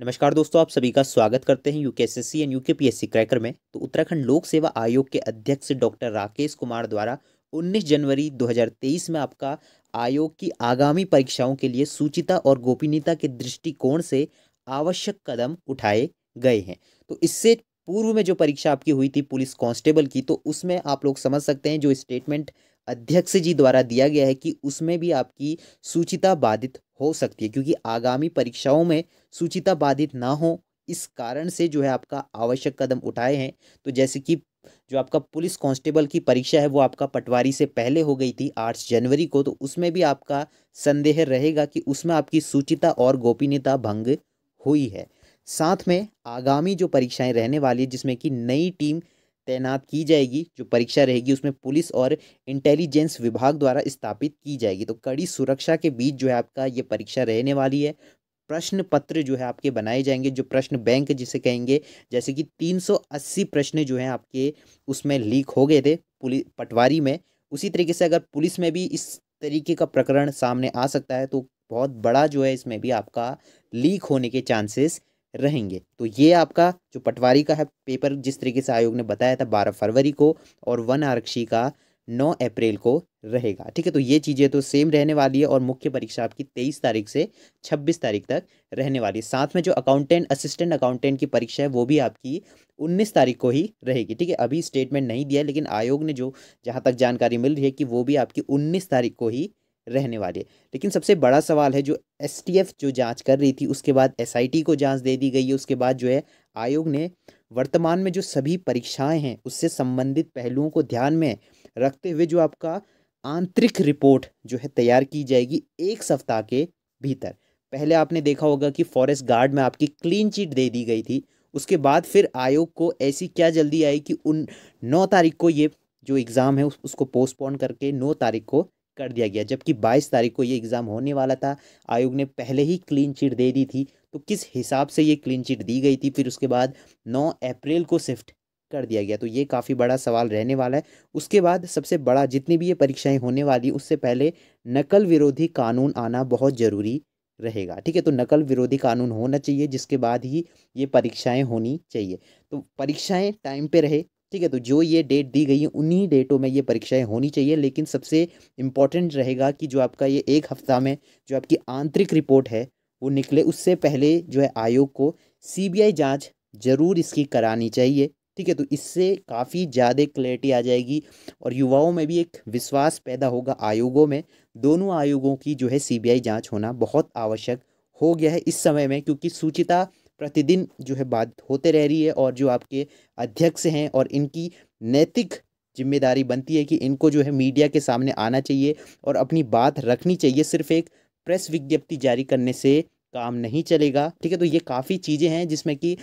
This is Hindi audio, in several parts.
नमस्कार दोस्तों आप सभी का स्वागत करते हैं यूकेएसएससी एंड यूकेपीएससी क्रैकर में तो उत्तराखंड लोक सेवा आयोग के अध्यक्ष डॉक्टर राकेश कुमार द्वारा 19 जनवरी 2023 में आपका आयोग की आगामी परीक्षाओं के लिए सूचिता और गोपनीयता के दृष्टिकोण से आवश्यक कदम उठाए गए हैं तो इससे पूर्व में जो परीक्षा आपकी हुई थी पुलिस कांस्टेबल की तो उसमें आप लोग समझ सकते हैं जो स्टेटमेंट अध्यक्ष जी द्वारा दिया गया है कि उसमें भी आपकी सूचिता बाधित हो सकती है क्योंकि आगामी परीक्षाओं में सूचिता बाधित ना हो इस कारण से जो है आपका आवश्यक कदम उठाए हैं तो जैसे कि जो आपका पुलिस कांस्टेबल की परीक्षा है वो आपका पटवारी से पहले हो गई थी आठ जनवरी को तो उसमें भी आपका संदेह रहेगा कि उसमें आपकी सूचिता और गोपनीयता भंग हुई है साथ में आगामी जो परीक्षाएं रहने वाली है जिसमें कि नई टीम तैनात की जाएगी जो परीक्षा रहेगी उसमें पुलिस और इंटेलिजेंस विभाग द्वारा स्थापित की जाएगी तो कड़ी सुरक्षा के बीच जो है आपका ये परीक्षा रहने वाली है प्रश्न पत्र जो है आपके बनाए जाएंगे जो प्रश्न बैंक जिसे कहेंगे जैसे कि 380 प्रश्न जो हैं आपके उसमें लीक हो गए थे पुलिस पटवारी में उसी तरीके से अगर पुलिस में भी इस तरीके का प्रकरण सामने आ सकता है तो बहुत बड़ा जो है इसमें भी आपका लीक होने के चांसेस रहेंगे तो ये आपका जो पटवारी का है पेपर जिस तरीके से आयोग ने बताया था बारह फरवरी को और वन आरक्षी का नौ अप्रैल को रहेगा ठीक है तो ये चीज़ें तो सेम रहने वाली है और मुख्य परीक्षा आपकी तेईस तारीख से छब्बीस तारीख तक रहने वाली है साथ में जो अकाउंटेंट असिस्टेंट अकाउंटेंट की परीक्षा है वो भी आपकी उन्नीस तारीख को ही रहेगी ठीक है अभी स्टेटमेंट नहीं दिया लेकिन आयोग ने जो जहाँ तक जानकारी मिल रही है कि वो भी आपकी उन्नीस तारीख को ही रहने वाली है लेकिन सबसे बड़ा सवाल है जो एस जो जाँच कर रही थी उसके बाद एस को जाँच दे दी गई है उसके बाद जो है आयोग ने वर्तमान में जो सभी परीक्षाएं हैं उससे संबंधित पहलुओं को ध्यान में रखते हुए जो आपका आंतरिक रिपोर्ट जो है तैयार की जाएगी एक सप्ताह के भीतर पहले आपने देखा होगा कि फॉरेस्ट गार्ड में आपकी क्लीन चिट दे दी गई थी उसके बाद फिर आयोग को ऐसी क्या जल्दी आई कि उन नौ तारीख को ये जो एग्ज़ाम है उसको पोस्टपोन करके नौ तारीख को कर दिया गया जबकि 22 तारीख को ये एग्ज़ाम होने वाला था आयोग ने पहले ही क्लीन चिट दे दी थी तो किस हिसाब से ये क्लीन चिट दी गई थी फिर उसके बाद 9 अप्रैल को शिफ्ट कर दिया गया तो ये काफ़ी बड़ा सवाल रहने वाला है उसके बाद सबसे बड़ा जितनी भी ये परीक्षाएँ होने वाली उससे पहले नकल विरोधी कानून आना बहुत ज़रूरी रहेगा ठीक है तो नकल विरोधी कानून होना चाहिए जिसके बाद ही ये परीक्षाएं होनी चाहिए तो परीक्षाएं टाइम पे रहे ठीक है तो जो ये डेट दी गई है उन्हीं डेटों में ये परीक्षाएं होनी चाहिए लेकिन सबसे इम्पॉर्टेंट रहेगा कि जो आपका ये एक हफ्ता में जो आपकी आंतरिक रिपोर्ट है वो निकले उससे पहले जो है आयोग को सीबीआई जांच ज़रूर इसकी करानी चाहिए ठीक है तो इससे काफ़ी ज़्यादा क्लैरिटी आ जाएगी और युवाओं में भी एक विश्वास पैदा होगा आयोगों में दोनों आयोगों की जो है सी बी होना बहुत आवश्यक हो गया है इस समय में क्योंकि सूचिता प्रतिदिन जो है बात होते रह रही है और जो आपके अध्यक्ष हैं और इनकी नैतिक जिम्मेदारी बनती है कि इनको जो है मीडिया के सामने आना चाहिए और अपनी बात रखनी चाहिए सिर्फ एक प्रेस विज्ञप्ति जारी करने से काम नहीं चलेगा ठीक है तो ये काफ़ी चीज़ें हैं जिसमें कि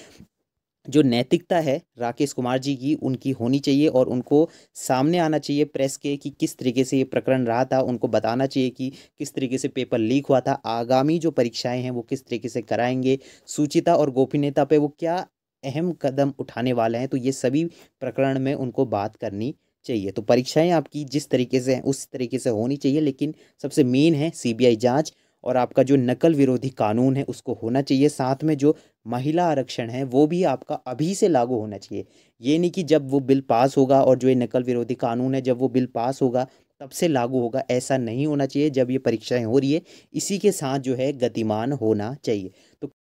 जो नैतिकता है राकेश कुमार जी की उनकी होनी चाहिए और उनको सामने आना चाहिए प्रेस के कि किस तरीके से ये प्रकरण रहा था उनको बताना चाहिए कि किस तरीके से पेपर लीक हुआ था आगामी जो परीक्षाएं हैं वो किस तरीके से कराएंगे सूचिता और गोपनीयता पे वो क्या अहम कदम उठाने वाले हैं तो ये सभी प्रकरण में उनको बात करनी चाहिए तो परीक्षाएँ आपकी जिस तरीके से हैं उस तरीके से होनी चाहिए लेकिन सबसे मेन है सीबीआई जांच और आपका जो नकल विरोधी कानून है उसको होना चाहिए साथ में जो महिला आरक्षण है वो भी आपका अभी से लागू होना चाहिए ये नहीं कि जब वो बिल पास होगा और जो ये नकल विरोधी कानून है जब वो बिल पास होगा तब से लागू होगा ऐसा नहीं होना चाहिए जब ये परीक्षाएं हो रही है इसी के साथ जो है गतिमान होना चाहिए तो